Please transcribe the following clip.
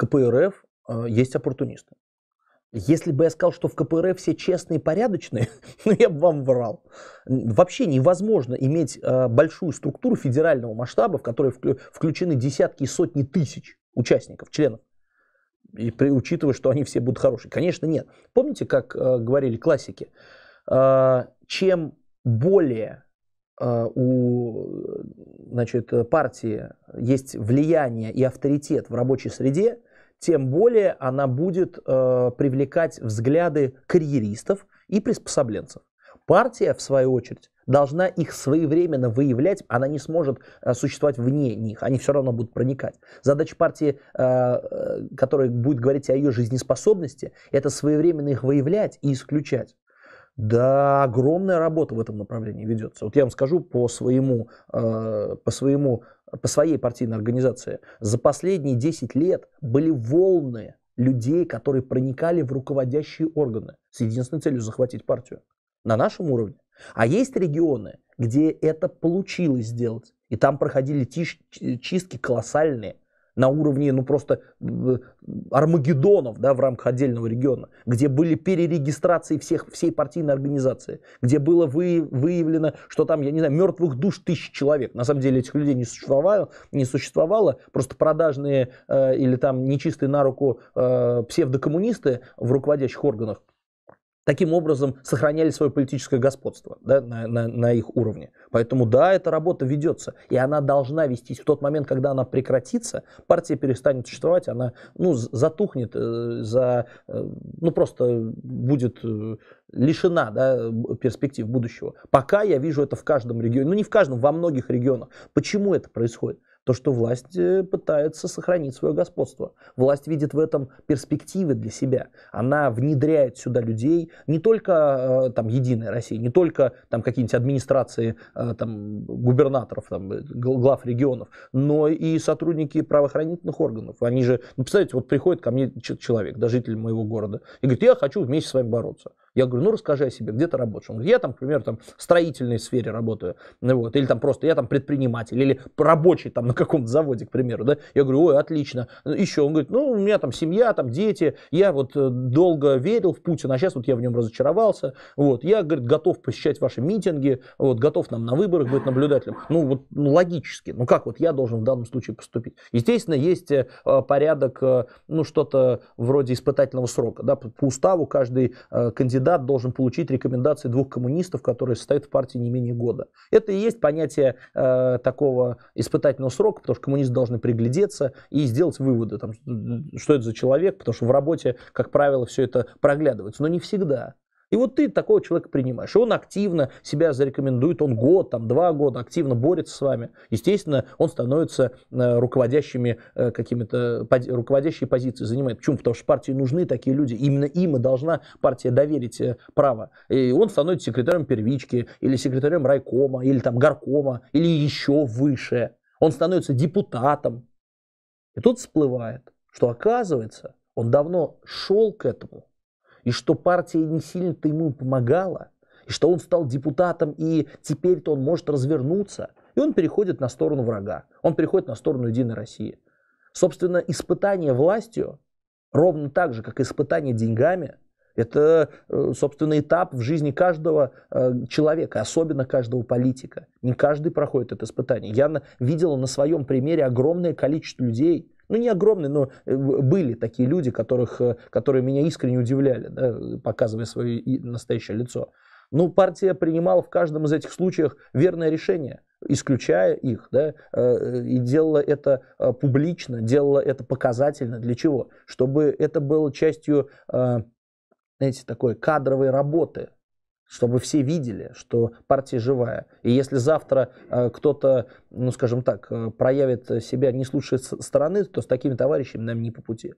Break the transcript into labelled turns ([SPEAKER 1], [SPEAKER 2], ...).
[SPEAKER 1] КПРФ э, есть оппортунисты. Если бы я сказал, что в КПРФ все честные и порядочные, ну я бы вам врал. Вообще невозможно иметь э, большую структуру федерального масштаба, в которой вклю- включены десятки и сотни тысяч участников, членов. И при, учитывая, что они все будут хорошие. Конечно, нет. Помните, как э, говорили классики? Э, чем более э, у значит, партии есть влияние и авторитет в рабочей среде, тем более она будет э, привлекать взгляды карьеристов и приспособленцев. Партия, в свою очередь, должна их своевременно выявлять, она не сможет э, существовать вне них, они все равно будут проникать. Задача партии, э, э которая будет говорить о ее жизнеспособности, это своевременно их выявлять и исключать. Да, огромная работа в этом направлении ведется. Вот я вам скажу по своему, э, по своему, по своей партийной организации. За последние 10 лет были волны людей, которые проникали в руководящие органы с единственной целью захватить партию на нашем уровне. А есть регионы, где это получилось сделать. И там проходили чистки колоссальные на уровне, ну просто э, Армагеддонов, да, в рамках отдельного региона, где были перерегистрации всех, всей партийной организации, где было вы, выявлено, что там, я не знаю, мертвых душ тысяч человек. На самом деле этих людей не существовало, не существовало просто продажные э, или там нечистые на руку э, псевдокоммунисты в руководящих органах таким образом сохраняли свое политическое господство да, на, на, на их уровне. Поэтому да, эта работа ведется, и она должна вестись в тот момент, когда она прекратится, партия перестанет существовать, она ну, затухнет, э, за, э, ну просто будет э, лишена да, перспектив будущего. Пока я вижу это в каждом регионе, ну не в каждом, во многих регионах. Почему это происходит? то, что власть э, пытается сохранить свое господство. Власть видит в этом перспективы для себя. Она внедряет сюда людей, не только э, там Единая Россия, не только там какие-нибудь администрации э, там, губернаторов, там, глав регионов, но и сотрудники правоохранительных органов. Они же, ну, представляете, вот приходит ко мне человек, да, житель моего города, и говорит, я хочу вместе с вами бороться. Я говорю, ну расскажи о себе, где ты работаешь? Он говорит, я там, к примеру, там, в строительной сфере работаю, вот, или там просто я там предприниматель, или рабочий там на каком-то заводе, к примеру, да? Я говорю, ой, отлично. Ну, Еще он говорит, ну, у меня там семья, там дети, я вот э, долго верил в Путина, а сейчас вот я в нем разочаровался, вот, я, говорит, готов посещать ваши митинги, вот, готов нам на выборах быть наблюдателем. Ну, вот, ну, логически, ну, как вот я должен в данном случае поступить? Естественно, есть э, э, порядок, ну, что-то вроде испытательного срока, да, по, уставу каждый кандидат кандидат должен получить рекомендации двух коммунистов, которые состоят в партии не менее года. Это и есть понятие э, такого испытательного срока, потому что коммунисты должны приглядеться и сделать выводы, там, что это за человек, потому что в работе, как правило, все это проглядывается. Но не всегда. И вот ты такого человека принимаешь. И он активно себя зарекомендует, он год, там, два года активно борется с вами. Естественно, он становится э, руководящими э, какими-то, руководящие позиции занимает. Почему? Потому что партии нужны такие люди. Именно им и должна партия доверить э, право. И он становится секретарем первички, или секретарем райкома, или там горкома, или еще выше. Он становится депутатом. И тут всплывает, что оказывается, он давно шел к этому, и что партия не сильно-то ему помогала, и что он стал депутатом, и теперь-то он может развернуться. И он переходит на сторону врага, он переходит на сторону Единой России. Собственно, испытание властью, ровно так же, как испытание деньгами, это, э, собственно, этап в жизни каждого э, человека, особенно каждого политика. Не каждый проходит это испытание. Я видела на своем примере огромное количество людей, ну не огромные, но э, были такие люди, которых, э, которые меня искренне удивляли, да, показывая свое настоящее лицо. Ну, партия принимала в каждом из этих случаев верное решение, исключая их, да, э, и делала это публично, делала это показательно. Для чего? Чтобы это было частью, знаете, такой кадровой работы чтобы все видели, что партия живая. И если завтра э, кто-то, ну скажем так, э, проявит себя не с лучшей стороны, то с такими товарищами нам не по пути.